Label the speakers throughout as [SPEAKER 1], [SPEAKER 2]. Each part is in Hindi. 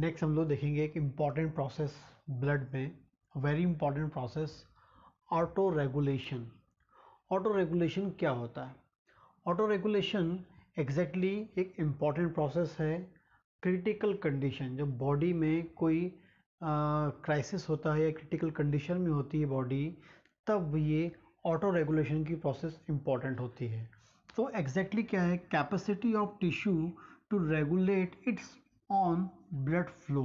[SPEAKER 1] नेक्स्ट हम लोग देखेंगे एक इम्पॉर्टेंट प्रोसेस ब्लड में very important process auto regulation auto regulation क्या होता है ऑटो रेगुलेशन एग्जैक्टली एक इम्पॉर्टेंट प्रोसेस है क्रिटिकल कंडीशन जब बॉडी में कोई क्राइसिस होता है या क्रिटिकल कंडीशन में होती है बॉडी तब ये ऑटो रेगुलेशन की प्रोसेस इम्पॉर्टेंट होती है तो एग्जैक्टली क्या है capacity of tissue to regulate its own blood flow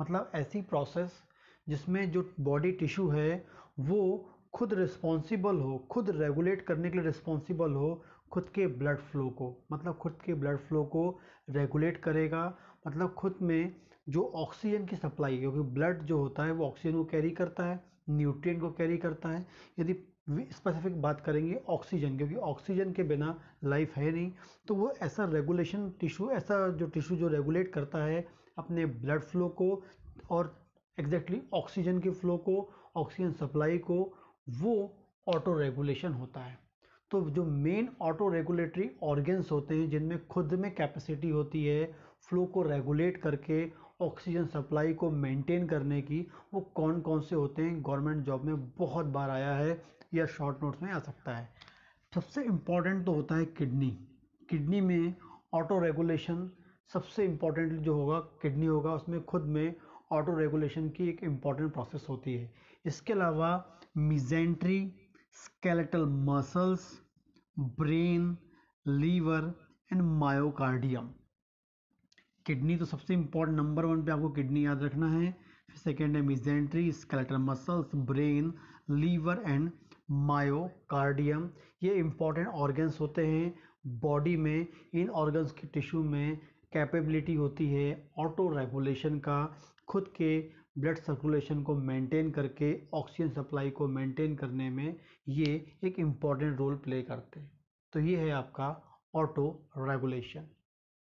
[SPEAKER 1] मतलब ऐसी प्रोसेस जिसमें जो बॉडी टिश्यू है वो खुद रिस्पॉन्सिबल हो खुद रेगुलेट करने के लिए रिस्पॉन्सिबल हो खुद के ब्लड फ्लो को मतलब खुद के ब्लड फ्लो को रेगुलेट करेगा मतलब खुद में जो ऑक्सीजन की सप्लाई क्योंकि ब्लड जो होता है वो ऑक्सीजन को कैरी करता है न्यूट्रिएंट को कैरी करता है यदि स्पेसिफिक बात करेंगे ऑक्सीजन क्योंकि ऑक्सीजन के बिना लाइफ है नहीं तो वो ऐसा रेगुलेशन टिश्यू ऐसा जो टिश्यू जो रेगुलेट करता है अपने ब्लड फ्लो को और एग्जैक्टली exactly ऑक्सीजन के फ्लो को ऑक्सीजन सप्लाई को वो ऑटो रेगुलेशन होता है तो जो मेन ऑटो रेगुलेटरी ऑर्गन्स होते हैं जिनमें खुद में कैपेसिटी होती है फ्लो को रेगुलेट करके ऑक्सीजन सप्लाई को मेंटेन करने की वो कौन कौन से होते हैं गवर्नमेंट जॉब में बहुत बार आया है या शॉर्ट नोट्स में आ सकता है सबसे इम्पॉर्टेंट तो होता है किडनी किडनी में ऑटो रेगुलेशन सबसे इम्पॉर्टेंट जो होगा किडनी होगा उसमें खुद में ऑटो रेगुलेशन की एक इम्पॉर्टेंट प्रोसेस होती है इसके अलावा mesentery skeletal muscles brain liver and myocardium kidney तो सबसे इम्पॉर्टेंट नंबर वन पे आपको किडनी याद रखना है फिर सेकेंड है mesentery skeletal muscles brain liver and myocardium ये इम्पॉर्टेंट ऑर्गन्स होते हैं बॉडी में इन ऑर्गन्स के टिश्यू में कैपेबिलिटी होती है ऑटो रेगुलेशन का खुद के ब्लड सर्कुलेशन को मेंटेन करके ऑक्सीजन सप्लाई को मेंटेन करने में ये एक इम्पॉर्टेंट रोल प्ले करते हैं तो ये है आपका ऑटो रेगुलेशन